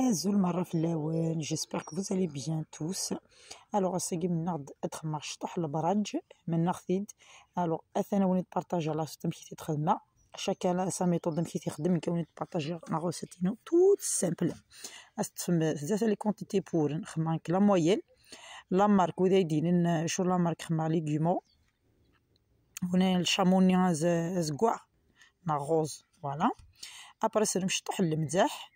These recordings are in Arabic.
أزول مرة في اللوان جيسبر كو فوزالي بيان توس ألوغ أساكي من نغد أدخمر شطح البراج من نغثيد ألوغ أثانا وني تبارطاجا لاصوت أمشي تخدمها شاكان سا ميطود أمشي تخدم كوني تبارطاجي نغوساتينو توت سامبل أستفم زاتا لي كونتيتي بور خمانك لا مويل لا مارك وذا يدينن شو لا مارك خما ليغيمو هنا الشاموني زكوع نغوز فوالا أبرا سنمشطح المزاح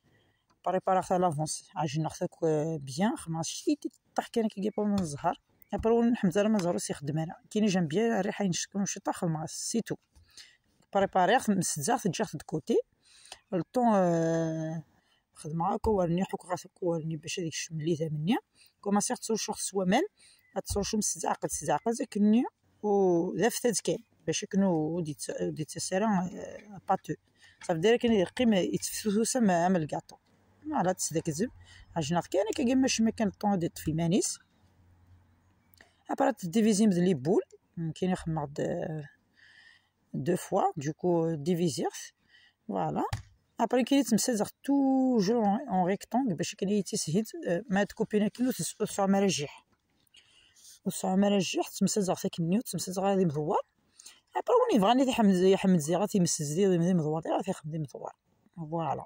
بريبارا تاع لافونس عاجل ناخذك بيان شيت طاح كان كي من الزهر ابرو حمزه راه ما زهروش يخدم انا كيني جنب بيا الريحه ينشكو شي طاخ مع سيتو بريباري مسدزا تجي د كوتي الطون آه، خدمة ورني حك راسك ورني باش هذيك الشمليتها مني كوما سير تصور شو سوامان تصور شو مستعقد استعقد كني و ذاف كاين باش كنو ديت ديت سيرون باتو صافي داير كان القيمه آه، يتفسوسه مع عمل كاطو ما عرفتش ذاك الزب عجناغ كان كاكي ماش ما كان الطون دي طفي مانيس ابرات ديفيزيم لي بول يمكن يخمر دو فوا دوكو ديفيزيغ فوالا ابري كي تمسازغ توجور اون ريكتونغ باش كي تيسهد ما تكوبينا كيلو تسع مراجيح وتسع مراجيح تمسازغ ثاك النيوت تمسازغ هذه مدوار ابرا وني بغاني تحمد يحمد زيغا تيمس لي مدوار تيخدم مدوار فوالا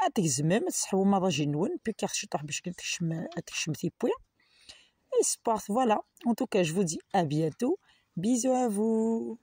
et voilà en tout cas je vous dis à bientôt bisous à vous